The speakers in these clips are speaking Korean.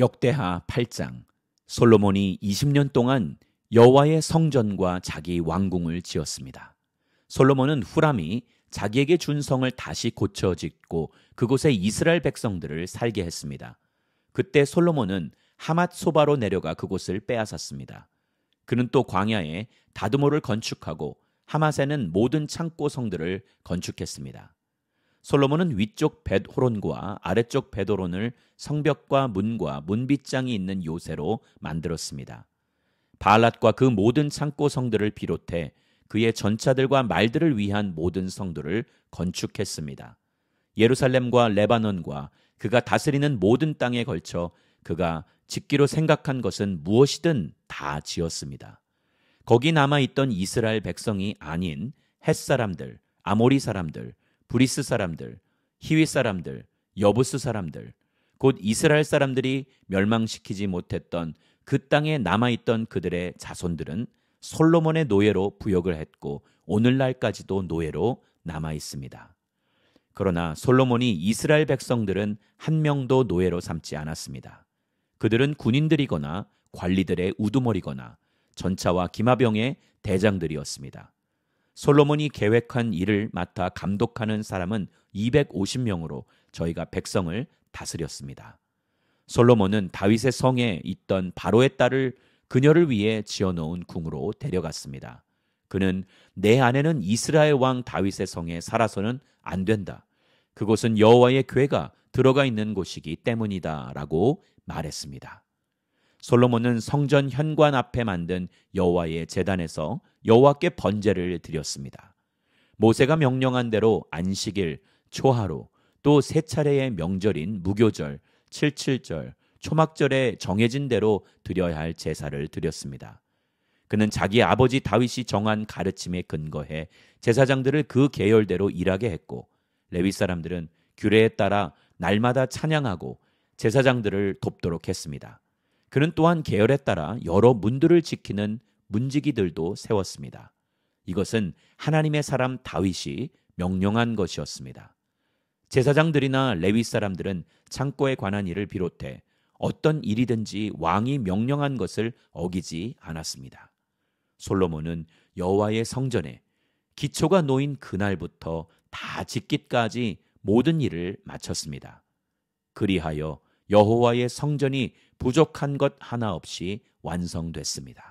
역대하 8장 솔로몬이 20년 동안 여호와의 성전과 자기 왕궁을 지었습니다. 솔로몬은 후람이 자기에게 준 성을 다시 고쳐 짓고 그곳에 이스라엘 백성들을 살게 했습니다. 그때 솔로몬은 하맛 소바로 내려가 그곳을 빼앗았습니다. 그는 또 광야에 다드모를 건축하고 하맛에는 모든 창고 성들을 건축했습니다. 솔로몬은 위쪽 벳호론과 아래쪽 벳호론을 성벽과 문과 문빗장이 있는 요새로 만들었습니다. 발알랏과그 모든 창고 성들을 비롯해 그의 전차들과 말들을 위한 모든 성들을 건축했습니다. 예루살렘과 레바논과 그가 다스리는 모든 땅에 걸쳐 그가 짓기로 생각한 것은 무엇이든 다 지었습니다. 거기 남아 있던 이스라엘 백성이 아닌 햇 사람들, 아모리 사람들, 브리스 사람들, 히위 사람들, 여부스 사람들, 곧 이스라엘 사람들이 멸망시키지 못했던 그 땅에 남아있던 그들의 자손들은 솔로몬의 노예로 부역을 했고 오늘날까지도 노예로 남아 있습니다. 그러나 솔로몬이 이스라엘 백성들은 한 명도 노예로 삼지 않았습니다. 그들은 군인들이거나 관리들의 우두머리거나 전차와 기마병의 대장들이었습니다. 솔로몬이 계획한 일을 맡아 감독하는 사람은 250명으로 저희가 백성을 다스렸습니다. 솔로몬은 다윗의 성에 있던 바로의 딸을 그녀를 위해 지어놓은 궁으로 데려갔습니다. 그는 내 아내는 이스라엘 왕 다윗의 성에 살아서는 안 된다. 그곳은 여호와의 괴가 들어가 있는 곳이기 때문이다라고 말했습니다. 솔로몬은 성전 현관 앞에 만든 여호와의 재단에서 여호와께 번제를 드렸습니다. 모세가 명령한 대로 안식일, 초하루, 또 세 차례의 명절인 무교절, 칠칠절, 초막절에 정해진 대로 드려야 할 제사를 드렸습니다. 그는 자기 아버지 다윗이 정한 가르침에 근거해 제사장들을 그 계열대로 일하게 했고 레위 사람들은 규례에 따라 날마다 찬양하고 제사장들을 돕도록 했습니다. 그는 또한 계열에 따라 여러 문들을 지키는 문지기들도 세웠습니다. 이것은 하나님의 사람 다윗이 명령한 것이었습니다. 제사장들이나 레위 사람들은 창고에 관한 일을 비롯해 어떤 일이든지 왕이 명령한 것을 어기지 않았습니다. 솔로몬은 여호와의 성전에 기초가 놓인 그날부터 다 짓기까지 모든 일을 마쳤습니다. 그리하여 여호와의 성전이 부족한 것 하나 없이 완성됐습니다.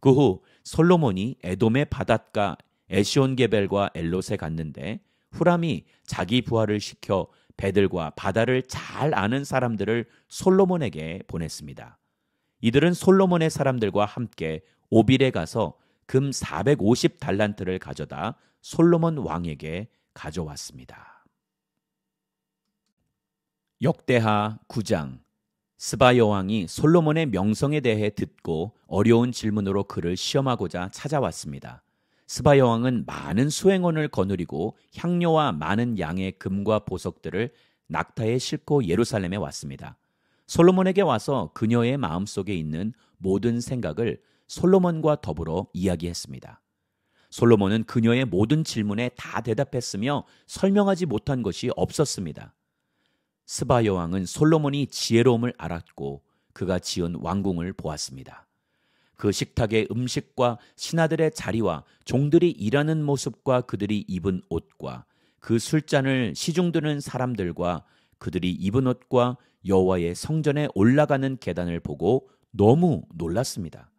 그후 솔로몬이 에돔의 바닷가 에시온게벨과 엘롯에 갔는데 후람이 자기 부하를 시켜 배들과 바다를 잘 아는 사람들을 솔로몬에게 보냈습니다. 이들은 솔로몬의 사람들과 함께 오빌에 가서 금 450달란트를 가져다 솔로몬 왕에게 가져왔습니다. 역대하 9장 스바 여왕이 솔로몬의 명성에 대해 듣고 어려운 질문으로 그를 시험하고자 찾아왔습니다. 스바 여왕은 많은 수행원을 거느리고 향료와 많은 양의 금과 보석들을 낙타에 싣고 예루살렘에 왔습니다. 솔로몬에게 와서 그녀의 마음속에 있는 모든 생각을 솔로몬과 더불어 이야기했습니다. 솔로몬은 그녀의 모든 질문에 다 대답했으며 설명하지 못한 것이 없었습니다. 스바 여왕은 솔로몬이 지혜로움을 알았고 그가 지은 왕궁을 보았습니다. 그 식탁의 음식과 신하들의 자리와 종들이 일하는 모습과 그들이 입은 옷과 그 술잔을 시중드는 사람들과 그들이 입은 옷과 여호와의 성전에 올라가는 계단을 보고 너무 놀랐습니다.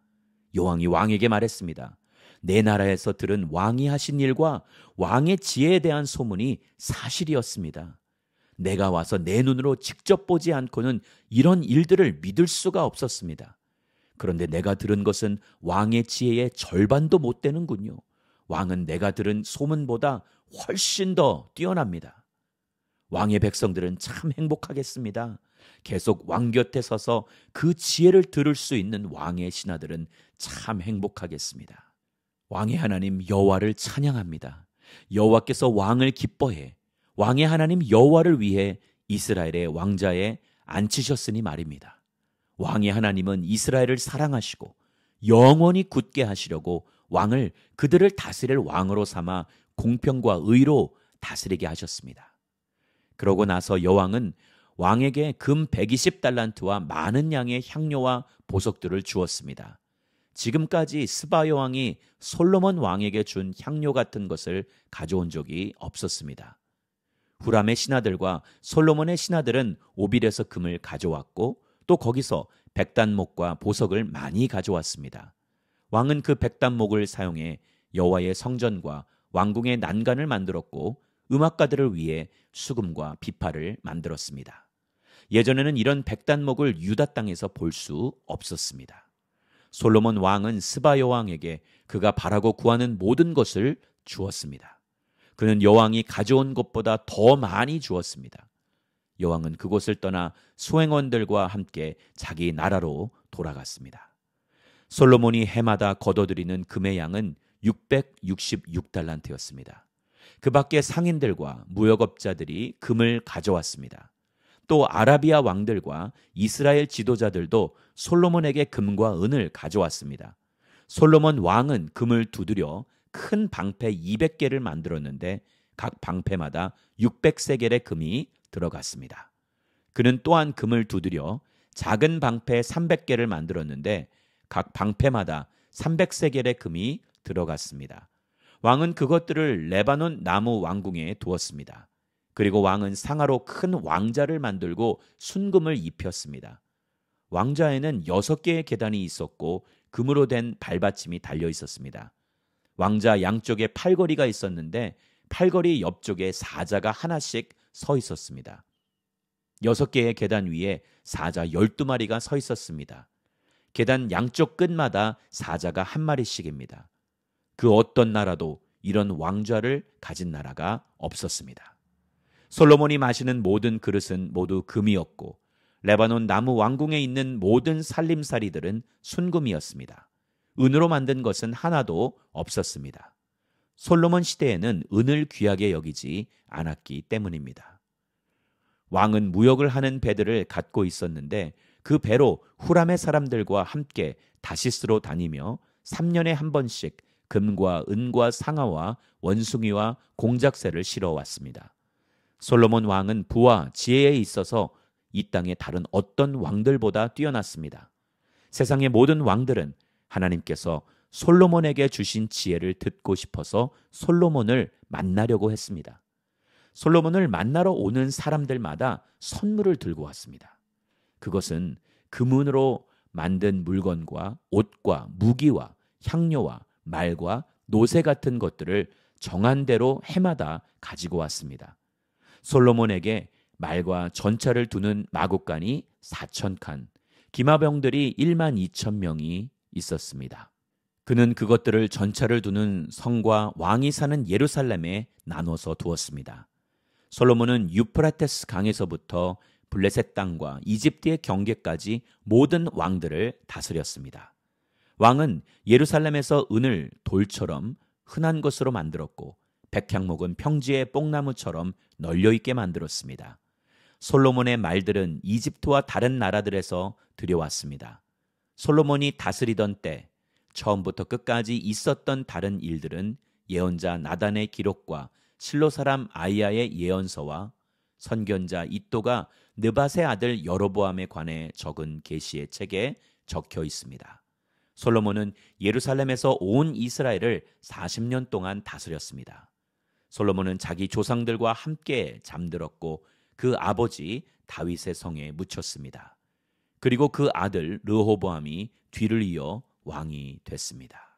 여왕이 왕에게 말했습니다. 내 나라에서 들은 왕이 하신 일과 왕의 지혜에 대한 소문이 사실이었습니다. 내가 와서 내 눈으로 직접 보지 않고는 이런 일들을 믿을 수가 없었습니다. 그런데 내가 들은 것은 왕의 지혜의 절반도 못 되는군요. 왕은 내가 들은 소문보다 훨씬 더 뛰어납니다. 왕의 백성들은 참 행복하겠습니다. 계속 왕 곁에 서서 그 지혜를 들을 수 있는 왕의 신하들은 참 행복하겠습니다. 왕의 하나님 여호와를 찬양합니다. 여호와께서 왕을 기뻐해 왕의 하나님 여호와를 위해 이스라엘의 왕자에 앉히셨으니 말입니다. 왕의 하나님은 이스라엘을 사랑하시고 영원히 굳게 하시려고 왕을 그들을 다스릴 왕으로 삼아 공평과 의로 다스리게 하셨습니다. 그러고 나서 여왕은 왕에게 금 120달란트와 많은 양의 향료와 보석들을 주었습니다. 지금까지 스바 여왕이 솔로몬 왕에게 준 향료 같은 것을 가져온 적이 없었습니다. 후람의 신하들과 솔로몬의 신하들은 오빌에서 금을 가져왔고 또 거기서 백단목과 보석을 많이 가져왔습니다. 왕은 그 백단목을 사용해 여호와의 성전과 왕궁의 난간을 만들었고 음악가들을 위해 수금과 비파를 만들었습니다. 예전에는 이런 백단목을 유다 땅에서 볼 수 없었습니다. 솔로몬 왕은 스바 여왕에게 그가 바라고 구하는 모든 것을 주었습니다. 그는 여왕이 가져온 것보다 더 많이 주었습니다. 여왕은 그곳을 떠나 수행원들과 함께 자기 나라로 돌아갔습니다. 솔로몬이 해마다 거둬들이는 금의 양은 666달란트였습니다. 그 밖에 상인들과 무역업자들이 금을 가져왔습니다. 또 아라비아 왕들과 이스라엘 지도자들도 솔로몬에게 금과 은을 가져왔습니다. 솔로몬 왕은 금을 두드려 큰 방패 200개를 만들었는데 각 방패마다 600세겔의 금이 들어갔습니다. 그는 또한 금을 두드려 작은 방패 300개를 만들었는데 각 방패마다 300세겔의 금이 들어갔습니다. 왕은 그것들을 레바논 나무 왕궁에 두었습니다. 그리고 왕은 상하로 큰 왕자를 만들고 순금을 입혔습니다. 왕자에는 여섯 개의 계단이 있었고 금으로 된 발받침이 달려 있었습니다. 왕자 양쪽에 팔걸이가 있었는데 팔걸이 옆쪽에 사자가 하나씩 서 있었습니다. 여섯 개의 계단 위에 사자 열두 마리가 서 있었습니다. 계단 양쪽 끝마다 사자가 한 마리씩입니다. 그 어떤 나라도 이런 왕좌를 가진 나라가 없었습니다. 솔로몬이 마시는 모든 그릇은 모두 금이었고 레바논 나무 왕궁에 있는 모든 살림살이들은 순금이었습니다. 은으로 만든 것은 하나도 없었습니다. 솔로몬 시대에는 은을 귀하게 여기지 않았기 때문입니다. 왕은 무역을 하는 배들을 갖고 있었는데 그 배로 후람의 사람들과 함께 다시스로 다니며 3년에 한 번씩 금과 은과 상아와 원숭이와 공작새를 실어 왔습니다. 솔로몬 왕은 부와 지혜에 있어서 이 땅의 다른 어떤 왕들보다 뛰어났습니다. 세상의 모든 왕들은 하나님께서 솔로몬에게 주신 지혜를 듣고 싶어서 솔로몬을 만나려고 했습니다. 솔로몬을 만나러 오는 사람들마다 선물을 들고 왔습니다. 그것은 금은으로 그 만든 물건과 옷과 무기와 향료와 말과 노새 같은 것들을 정한 대로 해마다 가지고 왔습니다. 솔로몬에게 말과 전차를 두는 마구간이 4천 칸, 기마병들이 1만 2천 명이 있었습니다. 그는 그것들을 전차를 두는 성과 왕이 사는 예루살렘에 나눠서 두었습니다. 솔로몬은 유프라테스 강에서부터 블레셋 땅과 이집트의 경계까지 모든 왕들을 다스렸습니다. 왕은 예루살렘에서 은을 돌처럼 흔한 것으로 만들었고 백향목은 평지의 뽕나무처럼 널려 있게 만들었습니다. 솔로몬의 말들은 이집트와 다른 나라들에서 들여왔습니다. 솔로몬이 다스리던 때 처음부터 끝까지 있었던 다른 일들은 예언자 나단의 기록과 실로 사람 아이야의 예언서와 선견자 이또가 느밧의 아들 여로보암에 관해 적은 계시의 책에 적혀 있습니다. 솔로몬은 예루살렘에서 온 이스라엘을 40년 동안 다스렸습니다. 솔로몬은 자기 조상들과 함께 잠들었고 그 아버지 다윗의 성에 묻혔습니다. 그리고 그 아들 르호보암이 뒤를 이어 왕이 됐습니다.